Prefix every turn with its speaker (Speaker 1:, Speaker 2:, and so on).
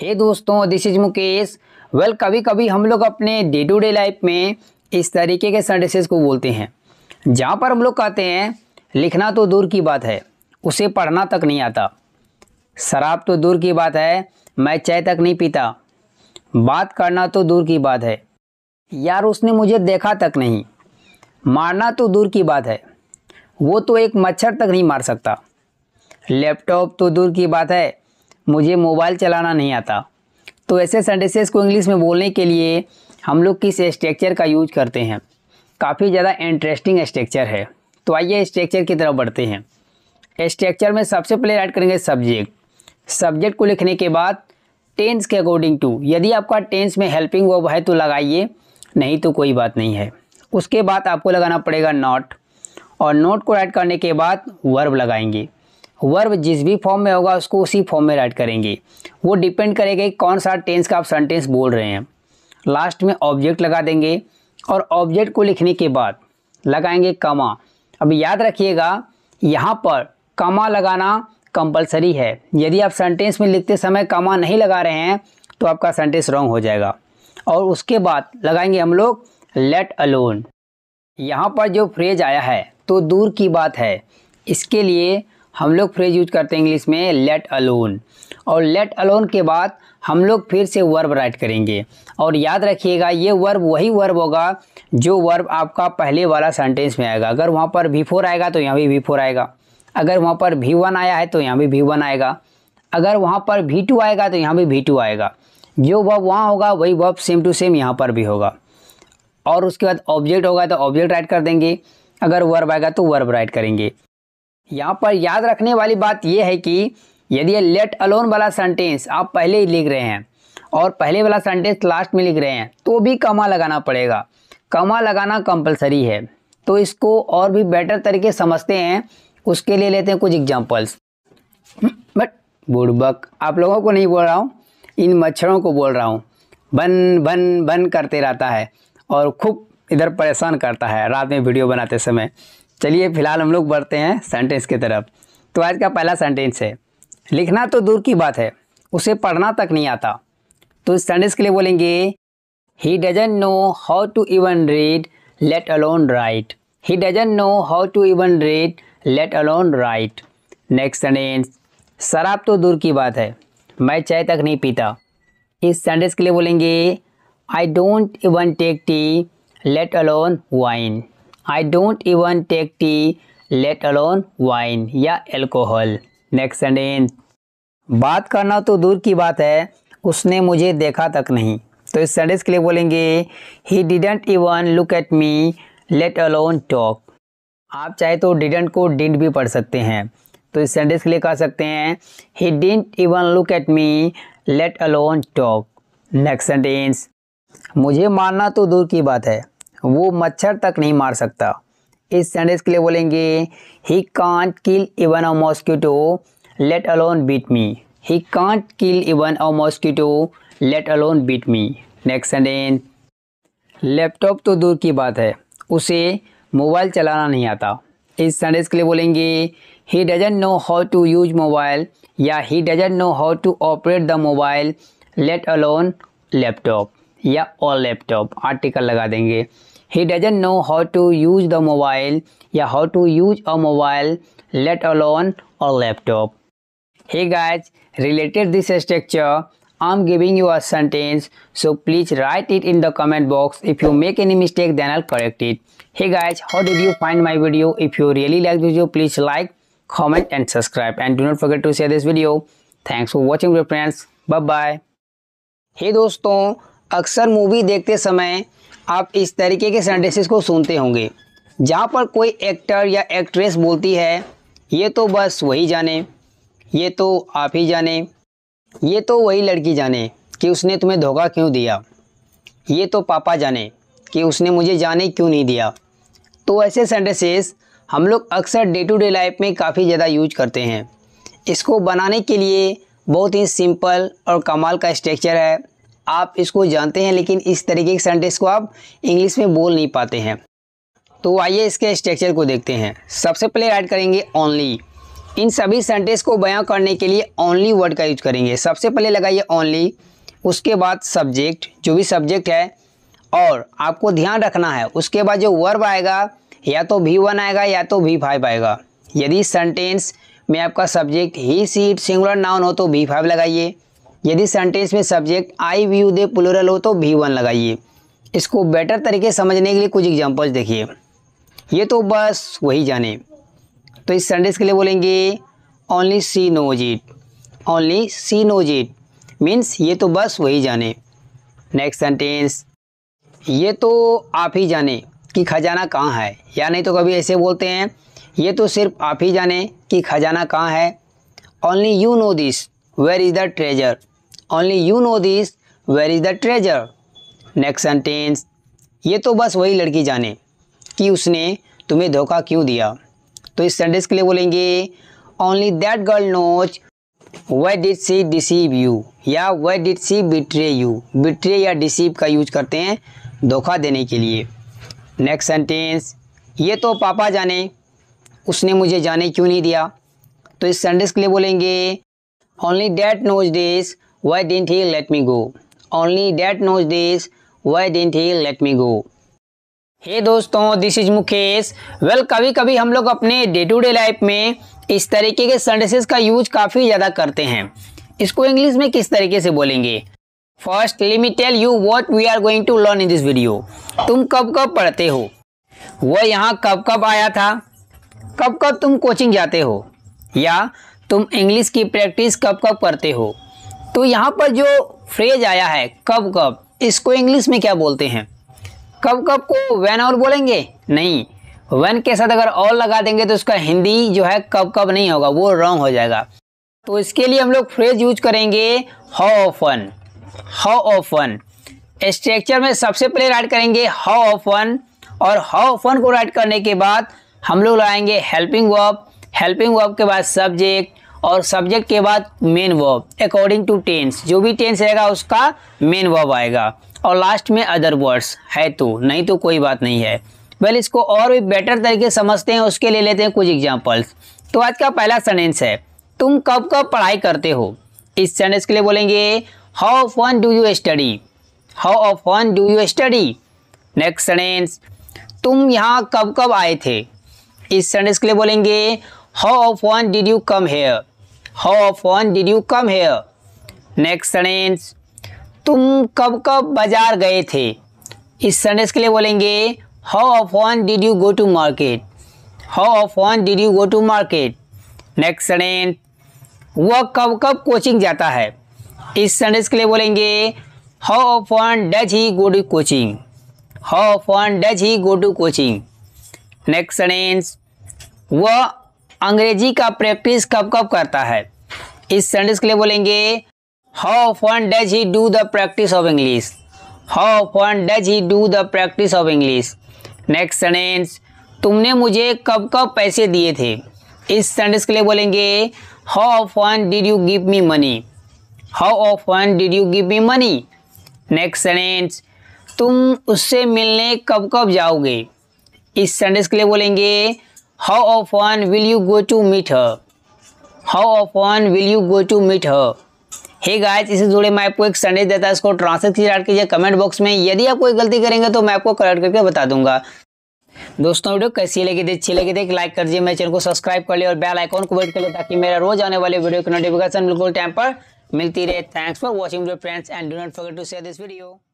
Speaker 1: हे दोस्तों this is Mukesh well कभी कभी हम लोग अपने डे टू डे लाइफ में इस तरीके के सेंटेंसेस को बोलते हैं जहाँ पर हम लोग कहते हैं लिखना तो दूर की बात है उसे पढ़ना तक नहीं आता शराब तो दूर की बात है मैं चाय तक नहीं पीता बात करना तो दूर की बात है यार उसने मुझे देखा तक नहीं मारना तो दूर की बात है वो तो एक मच्छर तक नहीं मार सकता लैपटॉप तो दूर की बात है मुझे मोबाइल चलाना नहीं आता तो ऐसे सेंटेंसेस को इंग्लिश में बोलने के लिए हम लोग किस स्ट्रक्चर का यूज करते हैं काफ़ी ज़्यादा इंटरेस्टिंग स्ट्रक्चर है तो आइए स्ट्रक्चर की तरफ बढ़ते हैं स्ट्रक्चर में सबसे पहले ऐड करेंगे सब्जेक्ट सब्जेक्ट को लिखने के बाद टेंस के अकॉर्डिंग टू यदि आपका टेंस में हेल्पिंग वर्ब है तो लगाइए नहीं तो कोई बात नहीं है उसके बाद आपको लगाना पड़ेगा नॉट और नोट को ऐड करने के बाद वर्ब लगाएंगे वर्ब जिस भी फॉर्म में होगा उसको उसी फॉर्म में राइट करेंगे वो डिपेंड करेगा कि कौन सा टेंस का आप सेंटेंस बोल रहे हैं लास्ट में ऑब्जेक्ट लगा देंगे और ऑब्जेक्ट को लिखने के बाद लगाएंगे कमा अब याद रखिएगा यहाँ पर कमा लगाना कंपलसरी है यदि आप सेंटेंस में लिखते समय कमा नहीं लगा रहे हैं तो आपका सेंटेंस रॉन्ग हो जाएगा और उसके बाद लगाएंगे हम लोग लेट अलोन यहाँ पर जो फ्रेज आया है तो दूर की बात है इसके लिए हम लोग फ्रेज यूज करते हैं इंग्लिश में लेट अलोन और लेट अलोन के बाद हम लोग फिर से वर्ब राइट करेंगे और याद रखिएगा ये वर्ब वही वर्ब होगा जो वर्ब आपका पहले वाला सेंटेंस में आएगा अगर वहाँ पर वी फोर आएगा तो यहाँ भी वी फोर आएगा अगर वहाँ पर वी वन आया है तो यहाँ भी वी वन आएगा अगर वहाँ पर वी टू आएगा तो यहाँ भी वी टू आएगा जो वर्ब वहाँ होगा वही वर्ब सेम टू सेम यहाँ पर भी होगा और उसके बाद ऑब्जेक्ट होगा तो ऑब्जेक्ट राइट कर देंगे अगर वर्ब आएगा तो वर्ब राइट करेंगे यहाँ पर याद रखने वाली बात यह है कि यदि लेट अलोन वाला सेंटेंस आप पहले ही लिख रहे हैं और पहले वाला सेंटेंस लास्ट में लिख रहे हैं तो भी कमा लगाना पड़ेगा कमा लगाना कंपलसरी है तो इसको और भी बेटर तरीके समझते हैं उसके लिए लेते हैं कुछ एग्जाम्पल्स बट बुड़बक आप लोगों को नहीं बोल रहा हूँ इन मच्छरों को बोल रहा हूँ बन बन बन करते रहता है और खूब इधर परेशान करता है रात में वीडियो बनाते समय चलिए फिलहाल हम लोग बढ़ते हैं सेंटेंस की तरफ तो आज का पहला सेंटेंस है लिखना तो दूर की बात है उसे पढ़ना तक नहीं आता तो इस सेंटेंस के लिए बोलेंगे he doesn't know how to even read let alone write he doesn't know how to even read let alone write next sentence शराब तो दूर की बात है मैं चाय तक नहीं पीता इस सेंटेंस के लिए बोलेंगे I don't even take tea let alone wine I don't even take tea let alone wine या एल्कोहल नेक्स्ट सेंटेंस बात करना तो दूर की बात है उसने मुझे देखा तक नहीं तो इस सेंटेंस के लिए बोलेंगे he didn't even look at me let alone talk आप चाहे तो डिडेंट को डिंट भी पढ़ सकते हैं तो इस सेंटेंस के लिए कह सकते हैं he didn't even look at me let alone talk next sentence मुझे मानना तो दूर की बात है वो मच्छर तक नहीं मार सकता इस सेंटेंस के लिए बोलेंगे he can't kill even a mosquito let alone beat me he can't kill even a mosquito let alone beat me next sentence laptop तो दूर की बात है उसे मोबाइल चलाना नहीं आता इस सेंटेंस के लिए बोलेंगे he doesn't know how to use mobile या he doesn't know how to operate the mobile let alone laptop या ऑल लैपटॉप आर्टिकल लगा देंगे he doesn't know how to use the mobile yeah how to use a mobile let alone a laptop hey guys related this structure i'm giving you a sentence so please write it in the comment box if you make any mistake then i'll correct it hey guys how did you find my video if you really like this video please like comment and subscribe and do not forget to share this video thanks for watching friends bye bye हे दोस्तों अक्सर movie देखते समय आप इस तरीके के sentences को सुनते होंगे जहाँ पर कोई एक्टर या एक्ट्रेस बोलती है ये तो बस वही जाने ये तो आप ही जाने ये तो वही लड़की जाने कि उसने तुम्हें धोखा क्यों दिया ये तो पापा जाने कि उसने मुझे जाने क्यों नहीं दिया तो ऐसे सेंटेंसेस हम लोग अक्सर डे टू डे लाइफ में काफ़ी ज़्यादा यूज करते हैं इसको बनाने के लिए बहुत ही सिंपल और कमाल का स्ट्रक्चर है आप इसको जानते हैं लेकिन इस तरीके के सेंटेंस को आप इंग्लिश में बोल नहीं पाते हैं तो आइए इसके स्ट्रक्चर को देखते हैं सबसे पहले ऐड करेंगे ओनली इन सभी सेंटेंस को बयां करने के लिए ओनली वर्ड का यूज करेंगे सबसे पहले लगाइए ओनली उसके बाद सब्जेक्ट जो भी सब्जेक्ट है और आपको ध्यान रखना है उसके बाद जो वर्ब आएगा या तो भी वन आएगा या तो भी फाइव आएगा यदि सेंटेंस में आपका subject he she it singular noun हो तो भी फाइव लगाइए यदि सेंटेंस में subject I you they plural हो तो वी वन लगाइए इसको बेटर तरीके समझने के लिए कुछ एग्जाम्पल्स देखिए ये तो बस वही जाने तो इस सेंटेंस के लिए बोलेंगे only she knows it only she knows it means ये तो बस वही जाने नेक्स्ट सेंटेंस ये तो आप ही जाने कि खजाना कहाँ है या नहीं तो कभी ऐसे बोलते हैं ये तो सिर्फ आप ही जाने कि खजाना कहाँ है only you know this where is the treasure only you know this where is the treasure next sentence ये तो बस वही लड़की जाने कि उसने तुम्हें धोखा क्यों दिया तो इस सेंटेंस के लिए बोलेंगे only that girl knows why did she deceive you या why did she betray you betray या डिसीव का यूज करते हैं धोखा देने के लिए नेक्स्ट सेंटेंस ये तो पापा जाने उसने मुझे जाने क्यों नहीं दिया तो इस सेंटेंस के लिए बोलेंगे only that knows this Why didn't he let me go? Only that knows this. Why didn't he let me go? Hey hey दोस्तों दिस इज मुकेश वेल कभी कभी हम लोग अपने डे टू डे लाइफ में इस तरीके के सेंटेंसेस का यूज काफ़ी ज़्यादा करते हैं इसको इंग्लिश में किस तरीके से बोलेंगे फर्स्ट लिमिट tell you what we are going to learn in this video तुम कब कब पढ़ते हो वह यहाँ कब कब आया था कब कब तुम कोचिंग जाते हो या तुम इंग्लिश की प्रैक्टिस कब कब करते हो तो यहाँ पर जो फ्रेज आया है कब कब इसको इंग्लिश में क्या बोलते हैं कब कब को वैन और बोलेंगे नहीं वन के साथ अगर और लगा देंगे तो उसका हिंदी जो है कब कब नहीं होगा वो रॉन्ग हो जाएगा तो इसके लिए हम लोग फ्रेज यूज करेंगे how often how often structure में सबसे पहले राइट करेंगे हाउ ऑफन और हाउ ऑफन को राइट करने के बाद हम लोग लगाएंगे हेल्पिंग वर्ब हेल्पिंग वर्ब के बाद सब्जेक्ट और सब्जेक्ट के बाद main verb according to tense जो भी टेंस रहेगा उसका मेन वर्ब आएगा और लास्ट में अदर वर्ड्स है तो नहीं तो कोई बात नहीं है वेल इसको और भी बेटर तरीके समझते हैं उसके लिए लेते हैं कुछ एग्जाम्पल्स तो आज का पहला सेंटेंस है तुम कब कब पढ़ाई करते हो इस सेंटेंस के लिए बोलेंगे how often do you study how often do you study next sentence तुम यहाँ कब कब आए थे इस सेंटेंस के लिए बोलेंगे how often did you come here of often did you come here next sentence तुम कब कब बाज़ार गए थे इस सेंटेंस के लिए बोलेंगे how often did you go to market how often did you go to market next sentence वह कब कब कोचिंग जाता है इस सेंटेंस के लिए बोलेंगे how often does he go to coaching how often does he go to coaching next sentence वह अंग्रेजी का प्रैक्टिस कब कब करता है इस सेंटेंस के लिए बोलेंगे how often does he do the practice of English how often does he do the practice of English next sentence तुमने मुझे कब कब पैसे दिए थे इस सेंटेंस के लिए बोलेंगे how often did you give me money how often did you give me money next sentence तुम उससे मिलने कब कब जाओगे इस सेंटेंस के लिए बोलेंगे How often will you go to meet her? How often will you go to meet her? Hey hey guys इससे जुड़े मैं आपको एक संदेश देता है इसको ट्रांसलेट कीजिए कीजिए कमेंट बॉक्स में यदि आप कोई गलती करेंगे तो मैं आपको करेक्ट करके बता दूंगा दोस्तों वीडियो कैसी लगी थी अच्छी लगी थी लाइक कर दीजिए मेरे चैनल को सब्सक्राइब कर लिए और बेल आइकॉन को बैठ कर लिया ताकि मेरा रोज आने वाले वीडियो की नोटिफिकेशन बिल्कुल टाइम पर मिलती रहे thanks for watching friends and do not forget to share this video